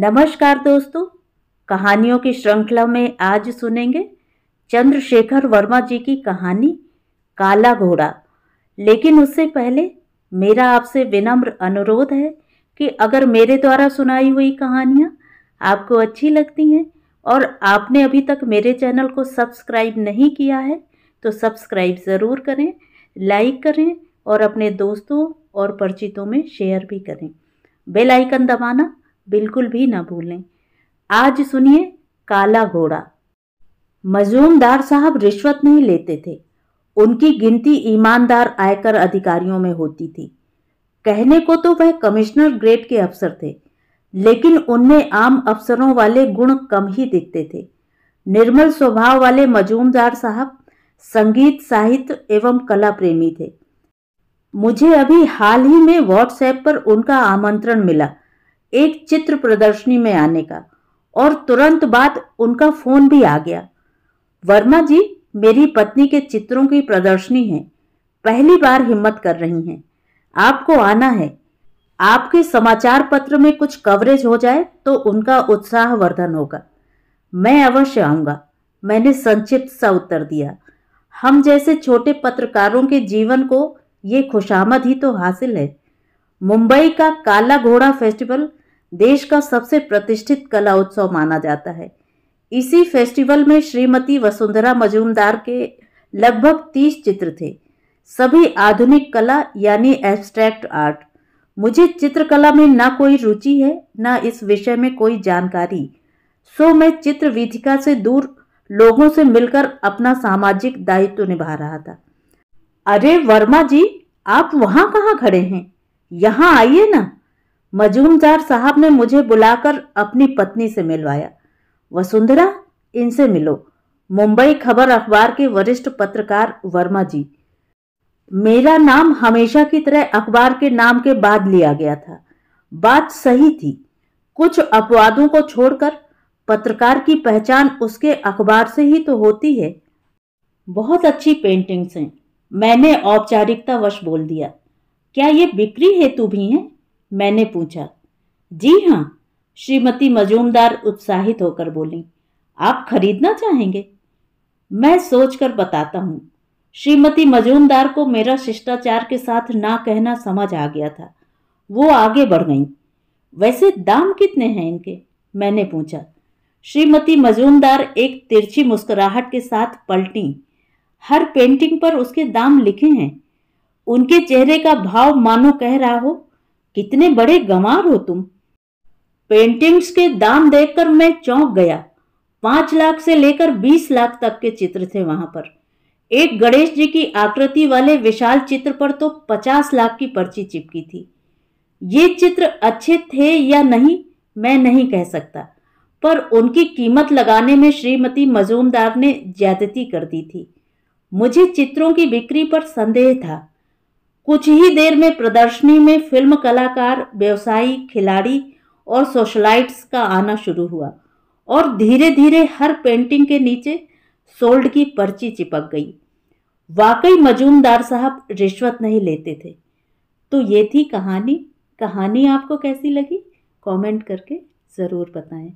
नमस्कार दोस्तों कहानियों की श्रृंखला में आज सुनेंगे चंद्रशेखर वर्मा जी की कहानी काला घोड़ा लेकिन उससे पहले मेरा आपसे विनम्र अनुरोध है कि अगर मेरे द्वारा सुनाई हुई कहानियाँ आपको अच्छी लगती हैं और आपने अभी तक मेरे चैनल को सब्सक्राइब नहीं किया है तो सब्सक्राइब ज़रूर करें लाइक करें और अपने दोस्तों और परिचितों में शेयर भी करें बेल आइकन दबाना बिल्कुल भी ना भूलें आज सुनिए काला घोड़ा मजूमदार साहब रिश्वत नहीं लेते थे उनकी गिनती ईमानदार आयकर अधिकारियों में होती थी कहने को तो वह कमिश्नर ग्रेड के अफसर थे लेकिन उनमें आम अफसरों वाले गुण कम ही दिखते थे निर्मल स्वभाव वाले मजूमदार साहब संगीत साहित्य एवं कला प्रेमी थे मुझे अभी हाल ही में व्हाट्सएप पर उनका आमंत्रण मिला एक चित्र प्रदर्शनी में आने का और तुरंत बाद उनका फोन भी आ गया वर्मा जी मेरी पत्नी के चित्रों की प्रदर्शनी है पहली बार हिम्मत कर रही हैं आपको आना है आपके समाचार पत्र में कुछ कवरेज हो जाए तो उनका उत्साह वर्धन होगा मैं अवश्य आऊंगा मैंने संक्षिप्त सा उत्तर दिया हम जैसे छोटे पत्रकारों के जीवन को ये खुशामद ही तो हासिल है मुंबई का काला घोड़ा फेस्टिवल देश का सबसे प्रतिष्ठित कला उत्सव माना जाता है इसी फेस्टिवल में श्रीमती वसुंधरा मजूमदार के लगभग तीस चित्र थे सभी आधुनिक कला यानी एब्स्ट्रैक्ट आर्ट मुझे चित्रकला में ना कोई रुचि है ना इस विषय में कोई जानकारी सो मैं चित्र विधिका से दूर लोगों से मिलकर अपना सामाजिक दायित्व निभा रहा था अरे वर्मा जी आप वहाँ कहाँ खड़े हैं यहाँ आइए ना मजूमदार साहब ने मुझे बुलाकर अपनी पत्नी से मिलवाया वसुंधरा इनसे मिलो मुंबई खबर अखबार के वरिष्ठ पत्रकार वर्मा जी मेरा नाम हमेशा की तरह अखबार के नाम के बाद लिया गया था बात सही थी कुछ अपवादों को छोड़कर पत्रकार की पहचान उसके अखबार से ही तो होती है बहुत अच्छी पेंटिंग्स हैं मैंने औपचारिकता वश बोल दिया क्या ये बिक्री हेतु भी हैं मैंने पूछा जी हाँ श्रीमती मजूमदार उत्साहित होकर बोली आप खरीदना चाहेंगे मैं सोचकर बताता हूँ श्रीमती मजूमदार को मेरा शिष्टाचार के साथ ना कहना समझ आ गया था वो आगे बढ़ गई वैसे दाम कितने हैं इनके मैंने पूछा श्रीमती मजूमदार एक तिरछी मुस्कुराहट के साथ पलटी हर पेंटिंग पर उसके दाम लिखे हैं उनके चेहरे का भाव मानो कह रहा हो कितने बड़े गमार हो तुम पेंटिंग्स के दाम देखकर मैं चौंक गया पांच लाख से लेकर बीस लाख तक के चित्र थे वहां पर एक गणेश जी की आकृति वाले विशाल चित्र पर तो पचास लाख की पर्ची चिपकी थी ये चित्र अच्छे थे या नहीं मैं नहीं कह सकता पर उनकी कीमत लगाने में श्रीमती मजूमदार ने ज्यादती कर दी थी मुझे चित्रों की बिक्री पर संदेह था कुछ ही देर में प्रदर्शनी में फिल्म कलाकार व्यवसायी खिलाड़ी और सोशलाइट्स का आना शुरू हुआ और धीरे धीरे हर पेंटिंग के नीचे सोल्ड की पर्ची चिपक गई वाकई मजूमदार साहब रिश्वत नहीं लेते थे तो ये थी कहानी कहानी आपको कैसी लगी कमेंट करके ज़रूर बताएं